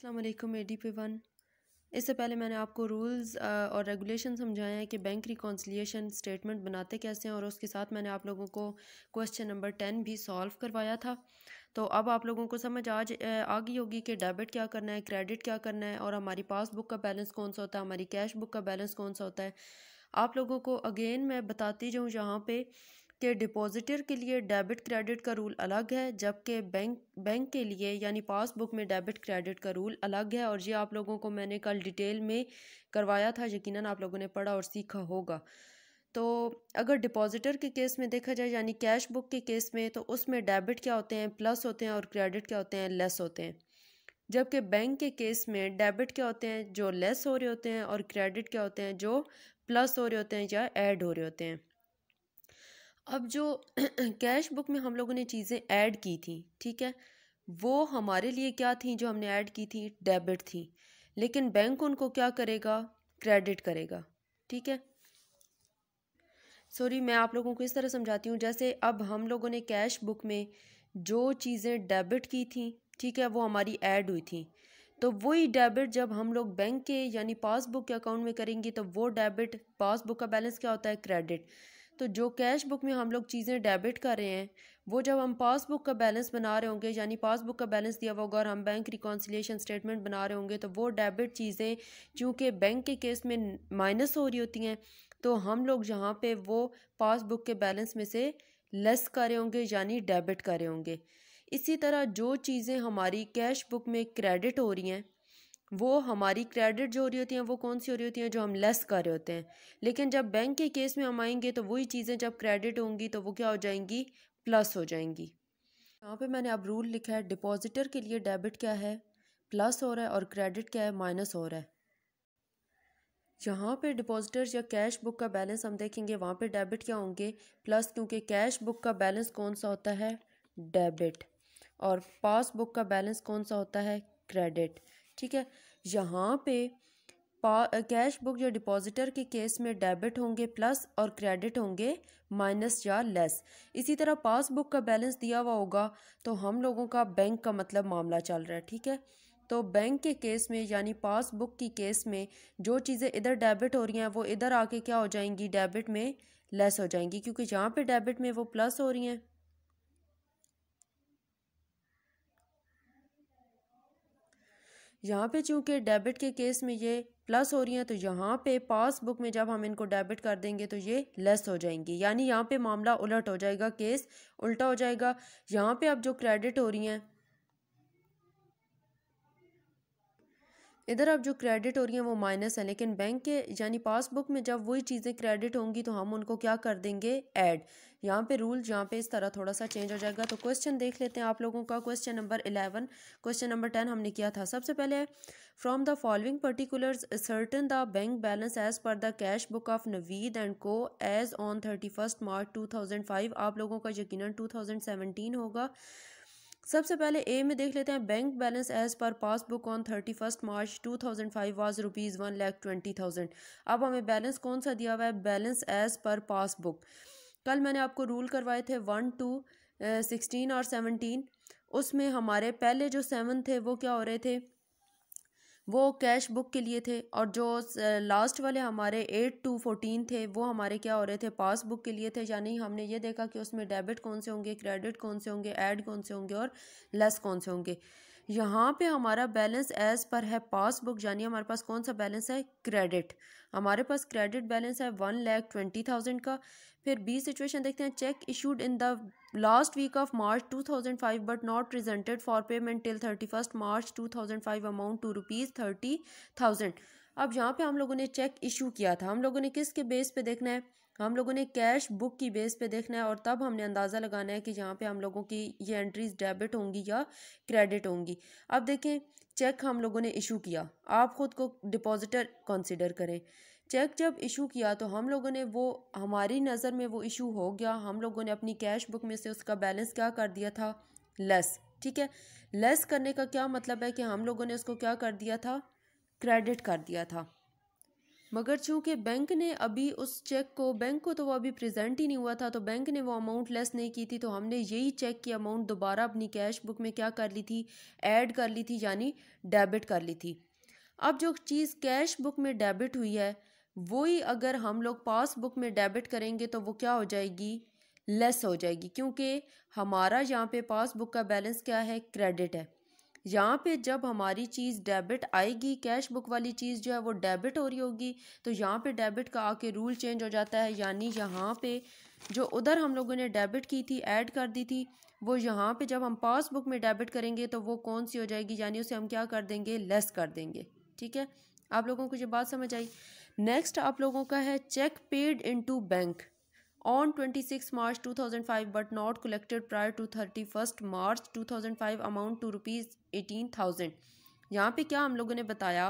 अल्लाम A D P one इससे पहले मैंने आपको रूल्स और रेगुलेशन समझाए हैं कि बैंक रिकॉन्सलिएशन स्टेटमेंट बनाते कैसे हैं और उसके साथ मैंने आप लोगों को क्वेश्चन नंबर टेन भी सॉल्व करवाया था तो अब आप लोगों को समझ आज आ गई होगी कि डेबिट क्या करना है क्रेडिट क्या करना है और हमारी पासबुक का बैलेंस कौन सा होता है हमारी कैश बुक का बैलेंस कौन सा होता है आप लोगों को अगेन मैं बताती जाऊँ यहाँ पर कि डिपॉजिटर के लिए डेबिट क्रेडिट का रूल अलग है जबकि बैंक बैंक के लिए यानी पासबुक में डेबिट क्रेडिट का रूल अलग है और ये आप लोगों को मैंने कल डिटेल में करवाया था यकीनन आप लोगों ने पढ़ा और सीखा होगा तो अगर डिपॉजिटर के केस में देखा जाए यानी कैश बुक के केस में तो उसमें डेबिट क्या होते हैं प्लस होते हैं और क्रेडिट क्या होते हैं लेस होते हैं जबकि बैंक के केस में डेबिट क्या होते हैं जो लेस हो रहे होते हैं और क्रेडिट क्या होते हैं जो प्लस हो रहे होते हैं या ऐड हो रहे होते हैं अब जो कैश बुक में हम लोगों ने चीज़ें ऐड की थी ठीक है वो हमारे लिए क्या थी जो हमने ऐड की थी डेबिट थी लेकिन बैंक उनको क्या करेगा क्रेडिट करेगा ठीक है सॉरी मैं आप लोगों को इस तरह समझाती हूँ जैसे अब हम लोगों ने कैश बुक में जो चीज़ें डेबिट की थी ठीक है वो हमारी ऐड हुई थी तो वही डेबिट जब हम लोग बैंक के यानी पासबुक के अकाउंट में करेंगे तो वो डेबिट पासबुक का बैलेंस क्या होता है क्रेडिट तो जो कैश बुक में हम लोग चीज़ें डेबिट कर रहे हैं वो जब हम पासबुक का बैलेंस बना रहे होंगे यानी पासबुक का बैलेंस दिया हुआ होगा और हम बैंक रिकॉन्सिलेशन स्टेटमेंट बना रहे होंगे तो वो डेबिट चीज़ें चूँकि बैंक के केस में माइनस हो रही होती हैं तो हम लोग यहाँ पर वो पासबुक के बैलेंस में से लेस करे होंगे यानी डेबिट करे होंगे इसी तरह जो चीज़ें हमारी कैश बुक में क्रेडिट हो रही हैं वो हमारी क्रेडिट जो हो रही होती हैं वो कौन सी हो रही होती हैं जो हम लेस कर रहे होते हैं लेकिन जब बैंक के केस में हम आएंगे तो वही चीज़ें जब क्रेडिट होंगी तो वो क्या हो जाएंगी प्लस हो जाएंगी यहाँ पे मैंने अब रूल लिखा है डिपॉजिटर के लिए डेबिट क्या है प्लस हो रहा है और क्रेडिट क्या है माइनस हो रहा है यहाँ पे डिपॉजिटर या कैश बुक का बैलेंस हम देखेंगे वहाँ पर डेबिट क्या होंगे प्लस क्योंकि कैश बुक का बैलेंस कौन सा होता है डेबिट और पासबुक का बैलेंस कौन सा होता है क्रेडिट ठीक है यहाँ पे कैश बुक या डिपॉजिटर के केस में डेबिट होंगे प्लस और क्रेडिट होंगे माइनस या लेस इसी तरह पासबुक का बैलेंस दिया हुआ होगा तो हम लोगों का बैंक का मतलब मामला चल रहा है ठीक है तो बैंक के केस में यानी पासबुक की केस में जो चीज़ें इधर डेबिट हो रही हैं वो इधर आके क्या हो जाएंगी डेबिट में लेस हो जाएंगी क्योंकि यहाँ पे डेबिट में वो प्लस हो रही हैं यहाँ पे चूंकि डेबिट के केस में ये प्लस हो रही हैं तो यहाँ पे पासबुक में जब हम इनको डेबिट कर देंगे तो ये लेस हो जाएंगी यानी यहाँ पे मामला उलट हो जाएगा केस उल्टा हो जाएगा यहाँ पे अब जो क्रेडिट हो रही हैं इधर अब जो क्रेडिट हो रही हैं वो माइनस है लेकिन बैंक के यानी पासबुक में जब वही चीज़ें क्रेडिट होंगी तो हम उनको क्या कर देंगे ऐड यहाँ पे रूल यहाँ पे इस तरह थोड़ा सा चेंज हो जाएगा तो क्वेश्चन देख लेते हैं आप लोगों का question number eleven question number ten हमने किया था सबसे पहले from the following particulars ascertain the bank balance as per the cash book of Naveed and co as on thirty first March two thousand five आप लोगों का यकीन टू थाउजेंड सेवनटीन होगा सबसे पहले ए में देख लेते हैं bank balance as per passbook on thirty first March two thousand five was rupees one lakh twenty thousand अब हमें बैलेंस कौन सा दिया हुआ है बैलेंस एज पर पासबुक कल मैंने आपको रूल करवाए थे वन टू सिक्सटीन और सेवनटीन उसमें हमारे पहले जो सेवन थे वो क्या हो रहे थे वो कैश बुक के लिए थे और जो लास्ट वाले हमारे एट टू फोर्टीन थे वो हमारे क्या हो रहे थे पास बुक के लिए थे यानी हमने ये देखा कि उसमें डेबिट कौन से होंगे क्रेडिट कौन से होंगे ऐड कौन से होंगे और लेस कौन से होंगे यहाँ पे हमारा बैलेंस एज पर है पासबुक यानी हमारे पास कौन सा बैलेंस है क्रेडिट हमारे पास क्रेडिट बैलेंस है वन लैख ट्वेंटी थाउजेंड का फिर बी सिचुएशन देखते हैं cheque issued in the last week of March two thousand five but not presented for payment till thirty first March two thousand five amount to rupees thirty thousand अब यहाँ पे हम लोगों ने चेक इशू किया था हम लोगों ने किसके बेस पे देखना है हम लोगों ने कैश बुक की बेस पे देखना है और तब हमने अंदाज़ा लगाना है कि यहाँ पे हम लोगों की ये एंट्रीज डेबिट होंगी या क्रेडिट होंगी अब देखें चेक हम लोगों ने इशू किया आप ख़ुद को डिपॉजिटर कंसिडर करें चेक जब इशू किया तो हम लोगों ने वो हमारी नज़र में वो इशू हो गया हम लोगों ने अपनी कैश बुक में से उसका बैलेंस क्या कर दिया था लेस ठीक है लेस करने का क्या मतलब है कि हम लोगों ने उसको क्या कर दिया था क्रेडिट कर दिया था मगर चूंकि बैंक ने अभी उस चेक को बैंक को तो वो अभी प्रेजेंट ही नहीं हुआ था तो बैंक ने वो अमाउंट लेस नहीं की थी तो हमने यही चेक की अमाउंट दोबारा अपनी कैश बुक में क्या कर ली थी ऐड कर ली थी यानी डेबिट कर ली थी अब जो चीज़ कैश बुक में डेबिट हुई है वही अगर हम लोग पासबुक में डेबिट करेंगे तो वो क्या हो जाएगी लेस हो जाएगी क्योंकि हमारा यहाँ पे पासबुक का बैलेंस क्या है क्रेडिट है यहाँ पे जब हमारी चीज़ डेबिट आएगी कैश बुक वाली चीज़ जो है वो डेबिट हो रही होगी तो यहाँ पे डेबिट का आके रूल चेंज हो जाता है यानी यहाँ पे जो उधर हम लोगों ने डेबिट की थी ऐड कर दी थी वो यहाँ पे जब हम पासबुक में डेबिट करेंगे तो वो कौन सी हो जाएगी यानी उसे हम क्या कर देंगे लेस कर देंगे ठीक है आप लोगों को ये बात समझ आई नेक्स्ट आप लोगों का है cheque paid in bank on 26 March 2005 but not collected prior to thousand March 2005 amount to rupees 18,000 यहाँ पे क्या हम लोगों ने बताया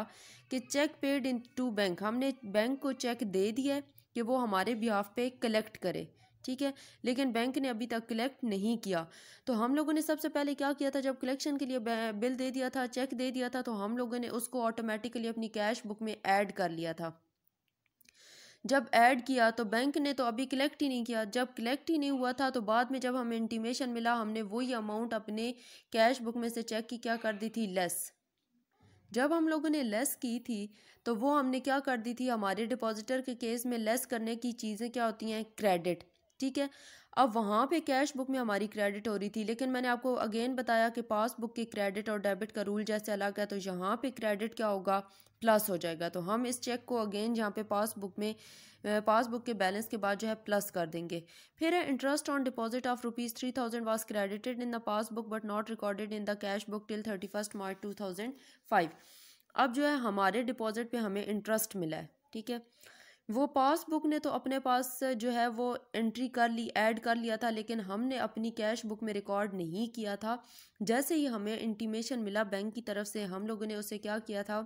कि cheque paid into bank हमने बैंक को चेक दे दिया है कि वो हमारे बिहाफ पे कलेक्ट करे ठीक है लेकिन बैंक ने अभी तक कलेक्ट नहीं किया तो हम लोगों ने सबसे पहले क्या किया था जब कलेक्शन के लिए बिल दे दिया था चेक दे दिया था तो हम लोगों ने उसको ऑटोमेटिकली अपनी कैश बुक में ऐड कर लिया था जब ऐड किया तो बैंक ने तो अभी कलेक्ट ही नहीं किया जब कलेक्ट ही नहीं हुआ था तो बाद में जब हमें इंटीमेशन मिला हमने वही अमाउंट अपने कैश बुक में से चेक की क्या कर दी थी लेस जब हम लोगों ने लेस की थी तो वो हमने क्या कर दी थी हमारे डिपॉजिटर के केस में लेस करने की चीज़ें क्या होती हैं क्रेडिट ठीक है अब वहाँ पे कैश बुक में हमारी क्रेडिट हो रही थी लेकिन मैंने आपको अगेन बताया कि पासबुक के क्रेडिट और डेबिट का रूल जैसे अलग है तो यहाँ पे क्रेडिट क्या होगा प्लस हो जाएगा तो हम इस चेक को अगेन जहाँ पे पासबुक में पासबुक के बैलेंस के बाद जो है प्लस कर देंगे फिर है interest on deposit of rupees three thousand was credited in the passbook but not recorded in the cash book till thirty first March two thousand five अब जो है हमारे डिपॉजिट पे हमें इंटरेस्ट मिला है ठीक है वो पासबुक ने तो अपने पास जो है वो एंट्री कर ली ऐड कर लिया था लेकिन हमने अपनी कैश बुक में रिकॉर्ड नहीं किया था जैसे ही हमें इंटीमेशन मिला बैंक की तरफ से हम लोगों ने उसे क्या किया था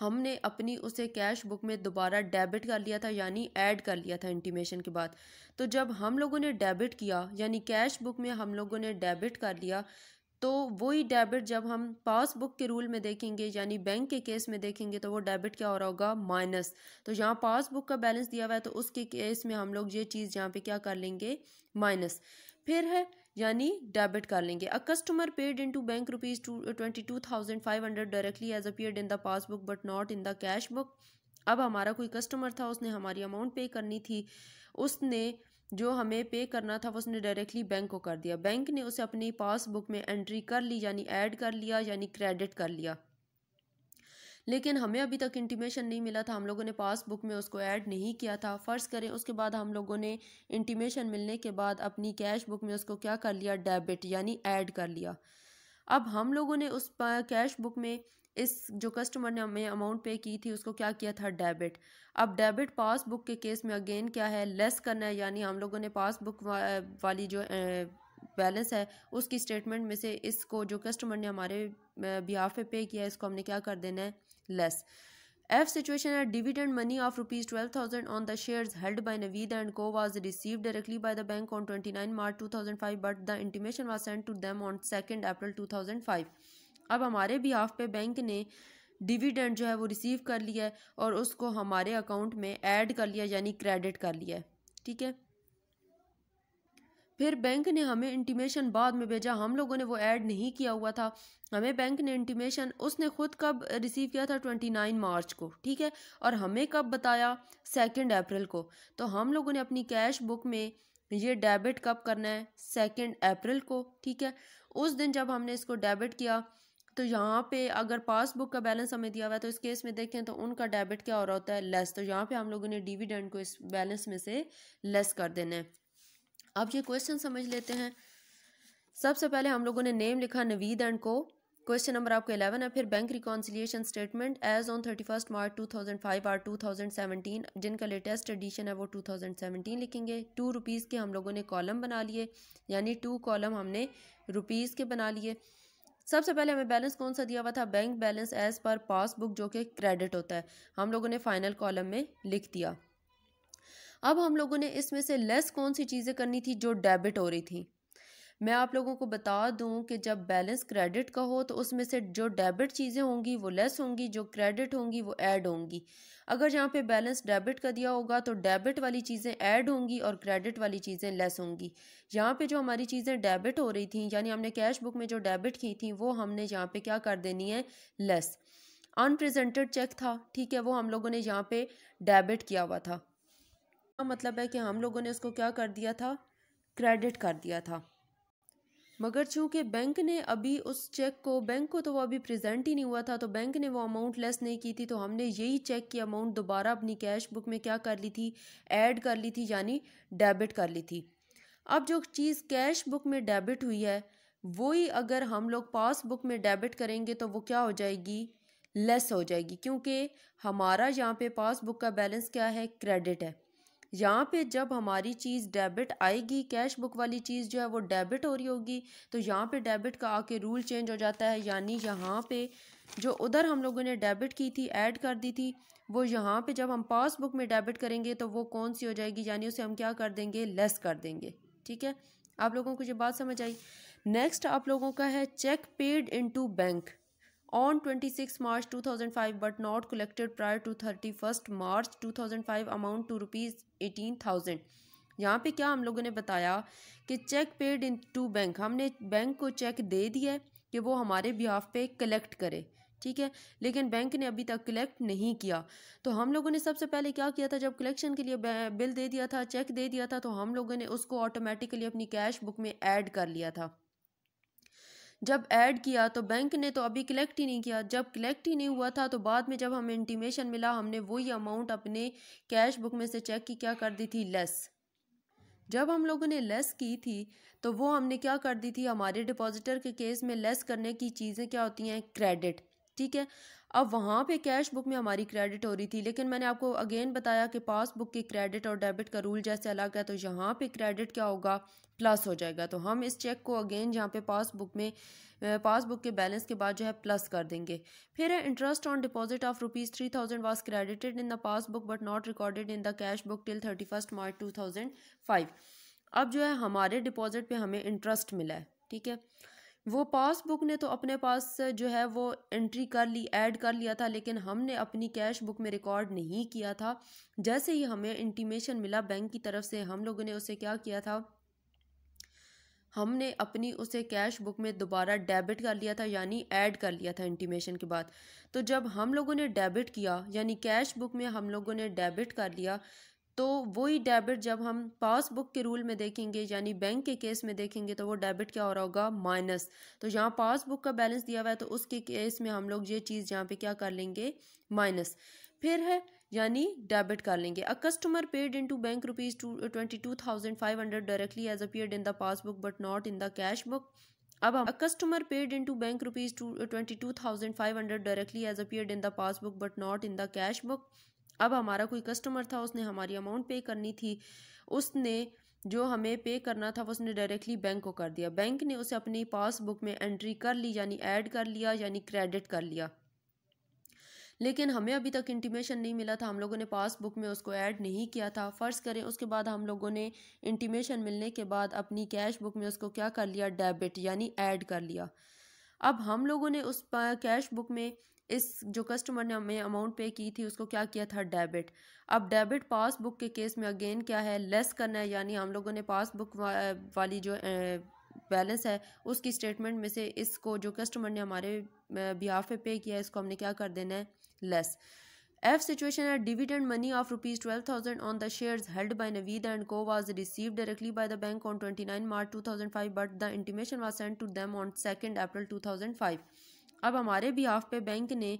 हमने अपनी उसे कैश बुक में दोबारा डेबिट कर लिया था यानी ऐड कर लिया था इंटीमेशन के बाद तो जब हम लोगों ने डेबिट किया यानी कैश बुक में हम लोगों ने डेबिट कर लिया तो वही डेबिट जब हम पासबुक के रूल में देखेंगे यानी बैंक के केस में देखेंगे तो वो डेबिट क्या हो रहा होगा माइनस तो यहाँ पासबुक का बैलेंस दिया हुआ है तो उसके केस में हम लोग ये चीज़ यहाँ पे क्या कर लेंगे माइनस फिर है यानी डेबिट कर लेंगे a customer paid into bank rupees two twenty two thousand five hundred directly as appear in the passbook but not in the cash book अब हमारा कोई कस्टमर था उसने हमारी अमाउंट पे करनी थी उसने जो हमें पे करना था वो उसने डायरेक्टली बैंक को कर दिया बैंक ने उसे अपनी पासबुक में एंट्री कर ली यानी ऐड कर लिया यानी क्रेडिट कर लिया लेकिन हमें अभी तक इंटीमेशन नहीं मिला था हम लोगों ने पासबुक में उसको ऐड नहीं किया था फ़र्ज़ करें उसके बाद हम लोगों ने इंटीमेशन मिलने के बाद अपनी कैश बुक में उसको क्या कर लिया डेबिट यानी ऐड कर लिया अब हम लोगों ने उस कैश बुक में इस जो कस्टमर ने हमें अमाउंट पे की थी उसको क्या किया था डेबिट अब डेबिट पासबुक के केस में अगेन क्या है लेस करना है यानी हम लोगों ने पासबुक वाली जो बैलेंस है उसकी स्टेटमेंट में से इसको जो कस्टमर ने हमारे बिहाफ पे पे किया इसको हमने क्या कर देना है less. F situation a dividend money of rupees 12000 on the shares held by Navida and Co was received directly by the bank on 29 March 2005 but the intimation was sent to them on 2nd April 2005 अब हमारे behalf पे bank ने dividend जो है वो receive कर लिया है और उसको हमारे अकाउंट में ऐड कर लिया यानी क्रेडिट कर लिया है ठीक है फिर बैंक ने हमें इंटीमेशन बाद में भेजा हम लोगों ने वो ऐड नहीं किया हुआ था हमें बैंक ने इंटीमेशन उसने ख़ुद कब रिसीव किया था ट्वेंटी नाइन मार्च को ठीक है और हमें कब बताया सेकेंड अप्रैल को तो हम लोगों ने अपनी कैश बुक में ये डेबिट कब करना है सेकेंड अप्रैल को ठीक है उस दिन जब हमने इसको डेबिट किया तो यहाँ पे अगर पासबुक का बैलेंस हमें दिया हुआ है तो इस केस में देखें तो उनका डेबिट क्या हो रहा होता है लेस तो यहाँ पे हम लोगों ने डिविडेंड को इस बैलेंस में से लेस कर देना है अब ये क्वेश्चन समझ लेते हैं सबसे पहले हम लोगों ने नेम लिखा Naveed and co question number आपको इलेवन है फिर bank reconciliation statement as on thirty first March two thousand five और टू थाउजेंड सेवनटीन जिनका लेटेस्ट एडिशन है वो टू थाउजेंड सेवनटीन लिखेंगे टू रुपीज़ के हम लोगों ने कॉलम बना लिए यानी टू कॉलम हमने रुपीज़ के बना लिए सबसे पहले हमें बैलेंस कौन सा दिया हुआ था bank balance as per passbook जो कि क्रेडिट होता है हम लोगों ने फाइनल कॉलम में लिख दिया अब हम लोगों ने इसमें से लेस कौन सी चीज़ें करनी थी जो डेबिट हो रही थी मैं आप लोगों को बता दूं कि जब बैलेंस क्रेडिट का हो तो उसमें से जो डेबिट चीज़ें होंगी वो लेस होंगी जो क्रेडिट होंगी वो ऐड होंगी अगर यहाँ पे बैलेंस डेबिट का दिया होगा तो डेबिट वाली चीज़ें ऐड होंगी और क्रेडिट वाली चीज़ें लेस होंगी यहाँ पे जो हमारी चीज़ें डेबिट हो रही थी यानी हमने कैश बुक में जो डेबिट की थी वो हमने यहाँ पर क्या कर देनी है लेस अनप्रजेंटेड चेक था ठीक है वो हम लोगों ने यहाँ पर डेबिट किया हुआ था मतलब है कि हम लोगों ने उसको क्या कर दिया था क्रेडिट कर दिया था मगर चूंकि बैंक ने अभी उस चेक को बैंक को तो वो अभी प्रेजेंट ही नहीं हुआ था तो बैंक ने वो अमाउंट लेस नहीं की थी तो हमने यही चेक की अमाउंट दोबारा अपनी कैश बुक में क्या कर ली थी ऐड कर ली थी यानी डेबिट कर ली थी अब जो चीज़ कैश बुक में डेबिट हुई है वही अगर हम लोग पासबुक में डेबिट करेंगे तो वो क्या हो जाएगी लेस हो जाएगी क्योंकि हमारा यहाँ पे पासबुक का बैलेंस क्या है क्रेडिट है यहाँ पे जब हमारी चीज़ डेबिट आएगी कैश बुक वाली चीज़ जो है वो डेबिट हो रही होगी तो यहाँ पे डेबिट का आके रूल चेंज हो जाता है यानी यहाँ पे जो उधर हम लोगों ने डेबिट की थी ऐड कर दी थी वो यहाँ पे जब हम पासबुक में डेबिट करेंगे तो वो कौन सी हो जाएगी यानी उसे हम क्या कर देंगे लेस कर देंगे ठीक है आप लोगों को ये बात समझ आई नेक्स्ट आप लोगों का है cheque paid in bank on 26 March 2005 but not collected prior to thousand March 2005 amount to rupees 18,000 यहाँ पे क्या हम लोगों ने बताया कि cheque paid into bank हमने बैंक को चेक दे दिया कि वो हमारे बिहाफ पे कलेक्ट करे ठीक है लेकिन बैंक ने अभी तक कलेक्ट नहीं किया तो हम लोगों ने सबसे पहले क्या किया था जब कलेक्शन के लिए बिल दे दिया था चेक दे दिया था तो हम लोगों ने उसको ऑटोमेटिकली अपनी कैश बुक में ऐड कर लिया था जब ऐड किया तो बैंक ने तो अभी कलेक्ट ही नहीं किया जब कलेक्ट ही नहीं हुआ था तो बाद में जब हमें इंटीमेशन मिला हमने वही अमाउंट अपने कैश बुक में से चेक की क्या कर दी थी लेस जब हम लोगों ने लेस की थी तो वो हमने क्या कर दी थी हमारे डिपॉजिटर के केस में लेस करने की चीज़ें क्या होती हैं क्रेडिट ठीक है अब वहाँ पे कैश बुक में हमारी क्रेडिट हो रही थी लेकिन मैंने आपको अगेन बताया कि पासबुक के क्रेडिट और डेबिट का रूल जैसे अलग है तो यहाँ पे क्रेडिट क्या होगा प्लस हो जाएगा तो हम इस चेक को अगेन यहाँ पे पासबुक में पासबुक के बैलेंस के बाद जो है प्लस कर देंगे फिर है interest on deposit of rupees three thousand was credited in the passbook but not recorded in the cash book till thirty first March two thousand five अब जो है हमारे डिपॉजिट पर हमें इंटरेस्ट मिला है ठीक है वो पासबुक ने तो अपने पास जो है वो एंट्री कर ली ऐड कर लिया था लेकिन हमने अपनी कैश बुक में रिकॉर्ड नहीं किया था जैसे ही हमें इंटीमेशन मिला बैंक की तरफ से हम लोगों ने उसे क्या किया था हमने अपनी उसे कैश बुक में दोबारा डेबिट कर लिया था यानी ऐड कर लिया था इंटीमेशन के बाद तो जब हम लोगों ने डेबिट किया यानी कैश बुक में हम लोगों ने डेबिट कर लिया तो वही डेबिट जब हम पासबुक के रूल में देखेंगे यानी बैंक के केस में देखेंगे तो वो डेबिट क्या हो रहा होगा माइनस तो जहाँ पासबुक का बैलेंस दिया हुआ है तो उसके केस में हम लोग ये चीज़ यहाँ पे क्या कर लेंगे माइनस फिर है यानी डेबिट कर लेंगे a customer paid into bank rupees two twenty two thousand five hundred directly as appeared in the passbook but not in the cash book अब हम customer paid into bank rupees two twenty two thousand five hundred directly as appeared in the passbook but not in the cash book अब हमारा कोई customer था उसने हमारी amount पे करनी थी उसने जो हमें पे करना था वो उसने डायरेक्टली बैंक को कर दिया बैंक ने उसे अपनी पासबुक में एंट्री कर ली यानी ऐड कर लिया यानी क्रेडिट कर लिया लेकिन हमें अभी तक इंटीमेशन नहीं मिला था हम लोगों ने पासबुक में उसको ऐड नहीं किया था फ़र्ज़ करें उसके बाद हम लोगों ने इंटीमेशन मिलने के बाद अपनी कैश बुक में उसको क्या कर लिया डेबिट यानी ऐड कर लिया अब हम लोगों ने उस कैश बुक में इस जो कस्टमर ने हमें अमाउंट पे की थी उसको क्या किया था डेबिट अब डेबिट पासबुक के केस में अगेन क्या है लेस करना है यानी हम लोगों ने पासबुक वाली जो बैलेंस है उसकी स्टेटमेंट में से इसको जो कस्टमर ने हमारे बिहाफ पे पे किया है इसको हमने क्या कर देना है लेस एफ सिचुएशन है dividend money of rupees twelve thousand on the shares held by Naveed and co was received directly by the bank on twenty nine March two thousand five but the intimation was send to them on second April two thousand five अब हमारे भी half पे bank ने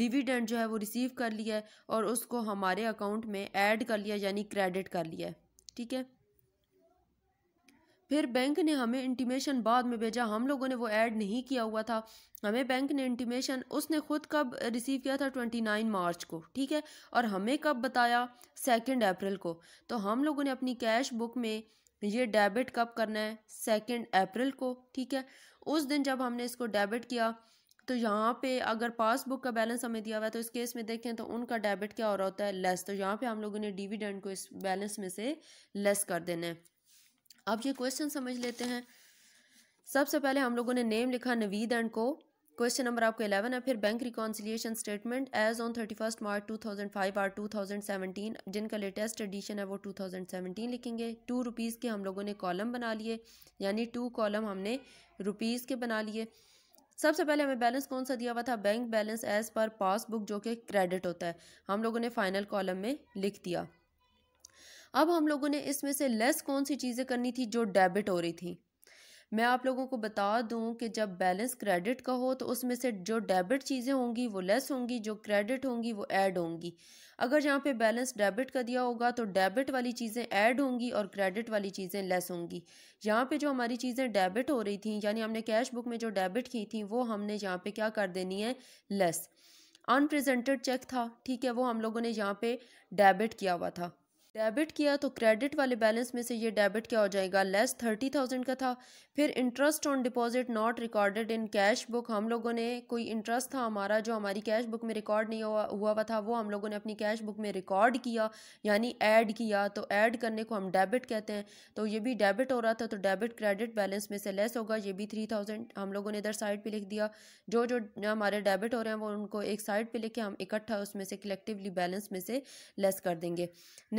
dividend जो है वो receive कर लिया है और उसको हमारे अकाउंट में ऐड कर लिया यानी क्रेडिट कर लिया है ठीक है फिर बैंक ने हमें इंटीमेशन बाद में भेजा हम लोगों ने वो ऐड नहीं किया हुआ था हमें बैंक ने इंटीमेशन उसने खुद कब रिसीव किया था ट्वेंटी नाइन मार्च को ठीक है और हमें कब बताया सेकेंड अप्रैल को तो हम लोगों ने अपनी कैश बुक में ये डेबिट कब करना है सेकेंड अप्रैल को ठीक है उस दिन जब हमने इसको डेबिट किया तो यहाँ पे अगर पासबुक का बैलेंस हमें दिया हुआ है तो इस केस में देखें तो उनका डेबिट क्या हो रहा होता है लेस तो यहाँ पे हम लोगों ने डिविडेंड को इस बैलेंस में से लेस कर देना है अब ये क्वेश्चन समझ लेते हैं सबसे पहले हम लोगों ने नेम लिखा Naveed and co question number आपको इलेवन है फिर bank reconciliation statement as on thirty first March two thousand five और टू थाउजेंड सेवेंटीन जिनका लेटेस्ट एडिशन है वो टू थाउजेंड सेवेंटीन लिखेंगे टू रुपीज़ के हम लोगों ने कॉलम बना लिए यानी टू कॉलम हमने रुपीज़ के बना लिए सबसे पहले हमें बैलेंस कौन सा दिया हुआ था bank balance as per passbook जो कि क्रेडिट होता है हम लोगों ने फाइनल कॉलम में लिख दिया अब हम लोगों ने इसमें से लेस कौन सी चीज़ें करनी थी जो डेबिट हो रही थी मैं आप लोगों को बता दूं कि जब बैलेंस क्रेडिट का हो तो उसमें से जो डेबिट चीज़ें होंगी वो लेस होंगी जो क्रेडिट होंगी वो ऐड होंगी अगर यहाँ पे बैलेंस डेबिट का दिया होगा तो डेबिट वाली चीज़ें ऐड होंगी और क्रेडिट वाली चीज़ें लेस होंगी यहाँ पे जो हमारी चीज़ें डेबिट हो रही थी यानी हमने कैश बुक में जो डेबिट की थी वो हमने यहाँ पे क्या कर देनी है लेस अनप्रजेंटेड चेक था ठीक है वो हम लोगों ने यहाँ पर डेबिट किया हुआ था डेबिट किया तो क्रेडिट वाले बैलेंस में से ये डेबिट क्या हो जाएगा लेस थर्टी थाउजेंड का था फिर interest on deposit not recorded in cash book हम लोगों ने कोई इंटरेस्ट था हमारा जो हमारी कैश बुक में रिकॉर्ड नहीं हुआ हुआ हुआ था वो हम लोगों ने अपनी कैश बुक में रिकॉर्ड किया यानी ऐड किया तो ऐड करने को हम डेबिट कहते हैं तो ये भी डेबिट हो रहा था तो डेबिट क्रेडिट बैलेंस में से लेस होगा ये भी थ्री थाउजेंड हम लोगों ने इधर साइड पर लिख दिया जो जो हमारे डेबिट हो रहे हैं वो उनको एक साइड पर लिखे हम इकट्ठा उसमें से कलेक्टिवली बैलेंस में से लेस कर देंगे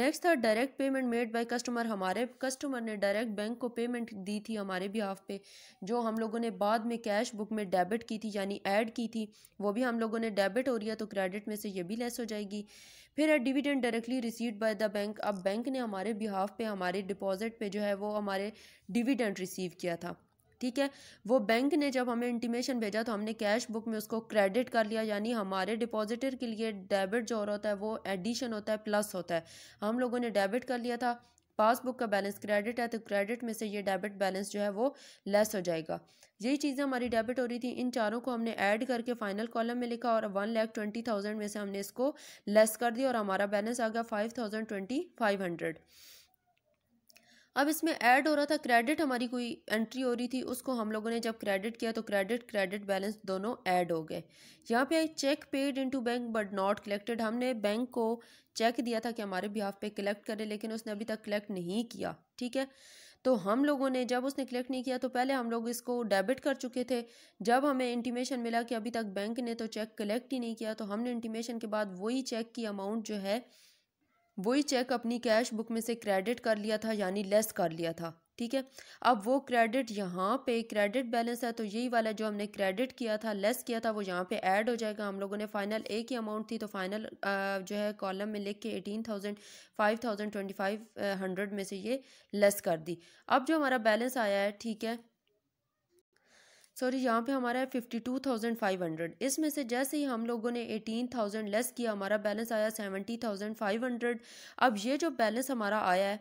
नेक्स्ट था direct payment made by customer हमारे कस्टमर ने डायरेक्ट बैंक को पेमेंट दी थी हमारे भी ड्राफ्ट पे जो हम लोगों ने बाद में कैश बुक में डेबिट की थी यानी ऐड की थी वो भी हम लोगों ने डेबिट हो रही है तो क्रेडिट में से ये भी लेस हो जाएगी फिर है dividend directly receive by the bank अब बैंक ने हमारे बिहाफ पे हमारे डिपॉजिट पे जो है वो हमारे डिविडेंड रिसीव किया था ठीक है वो बैंक ने जब हमें इंटीमेशन भेजा तो हमने कैश बुक में उसको क्रेडिट कर लिया यानी हमारे डिपॉजिटर के लिए डेबिट जो हो रहा होता है वो एडिशन होता है प्लस होता है हम लोगों ने डेबिट कर लिया था पासबुक का बैलेंस क्रेडिट है तो क्रेडिट में से ये डेबिट बैलेंस जो है वो लेस हो जाएगा यही चीज़ें हमारी डेबिट हो रही थी इन चारों को हमने ऐड करके फाइनल कॉलम में लिखा और वन लैख ट्वेंटी थाउजेंड में से हमने इसको लेस कर दिया और हमारा बैलेंस आ गया five thousand twenty five hundred अब इसमें ऐड हो रहा था क्रेडिट हमारी कोई एंट्री हो रही थी उसको हम लोगों ने जब क्रेडिट किया तो क्रेडिट क्रेडिट बैलेंस दोनों ऐड हो गए यहाँ पे cheque paid into bank but not collected हमने बैंक को चेक दिया था कि हमारे बिहाफ पे कलेक्ट करे लेकिन उसने अभी तक कलेक्ट नहीं किया ठीक है तो हम लोगों ने जब उसने कलेक्ट नहीं किया तो पहले हम लोग इसको डेबिट कर चुके थे जब हमें इंटीमेशन मिला कि अभी तक बैंक ने तो चेक कलेक्ट ही नहीं किया तो हमने इंटीमेशन के बाद वही चेक की अमाउंट जो है वही चेक अपनी कैश बुक में से क्रेडिट कर लिया था यानी लेस कर लिया था ठीक है अब वो क्रेडिट यहाँ पे क्रेडिट बैलेंस है तो यही वाला जो हमने क्रेडिट किया था लेस किया था वो यहाँ पे ऐड हो जाएगा हम लोगों ने फाइनल एक ही अमाउंट थी तो फाइनल जो है कॉलम में लिख के eighteen thousand five thousand twenty five hundred में से ये लेस कर दी अब जो हमारा बैलेंस आया है ठीक है सॉरी यहाँ पे हमारा है fifty two thousand five hundred इसमें से जैसे ही हम लोगों ने एटीन थाउजेंड लेस किया हमारा बैलेंस आया सेवेंटी थाउजेंड फाइव हंड्रेड अब ये जो बैलेंस हमारा आया है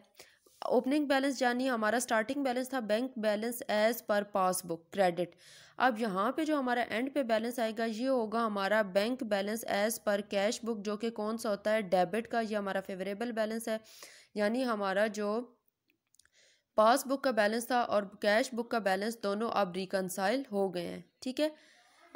ओपनिंग बैलेंस यानी हमारा स्टार्टिंग बैलेंस था bank balance as per passbook credit अब यहाँ पे जो हमारा एंड पे बैलेंस आएगा ये होगा हमारा bank balance as per cash book जो कि कौन सा होता है डेबिट का ये हमारा फेवरेबल बैलेंस है यानी हमारा जो पास बुक का बैलेंस था और कैश बुक का बैलेंस दोनों अब रिकनसाइल हो गए हैं ठीक है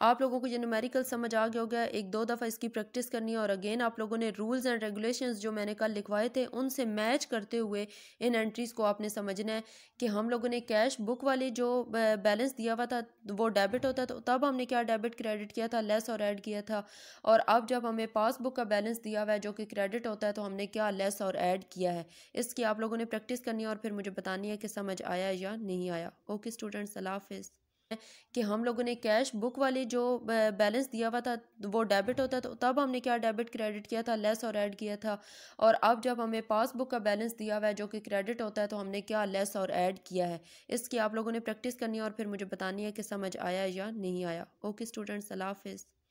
आप लोगों को ये न्यूमेरिकल समझ आ गया होगा एक दो दफ़ा इसकी प्रैक्टिस करनी है और अगेन आप लोगों ने रूल्स एंड रेगुलेशंस जो मैंने कल लिखवाए थे उनसे मैच करते हुए इन एंट्रीज़ को आपने समझना है कि हम लोगों ने कैश बुक वाले जो बैलेंस दिया हुआ था वो डेबिट होता था तब हमने क्या डेबिट क्रेडिट किया था लेस और ऐड किया था और अब जब हमें पासबुक का बैलेंस दिया हुआ है जो कि क्रेडिट होता है तो हमने क्या लेस और ऐड किया है इसकी आप लोगों ने प्रैक्टिस करनी है और फिर मुझे बतानी है कि समझ आया या नहीं आया ओके स्टूडेंट्स अल्लाह हाफिज़ कि हम लोगों ने कैश बुक वाले जो बैलेंस दिया हुआ था वो डेबिट होता तो तब हमने क्या डेबिट क्रेडिट किया था लेस और ऐड किया था और अब जब हमें पासबुक का बैलेंस दिया हुआ है जो कि क्रेडिट होता है तो हमने क्या लेस और ऐड किया है इसकी आप लोगों ने प्रैक्टिस करनी है और फिर मुझे बतानी है कि समझ आया या नहीं आया ओके स्टूडेंट्स अल्लाह हाफिज़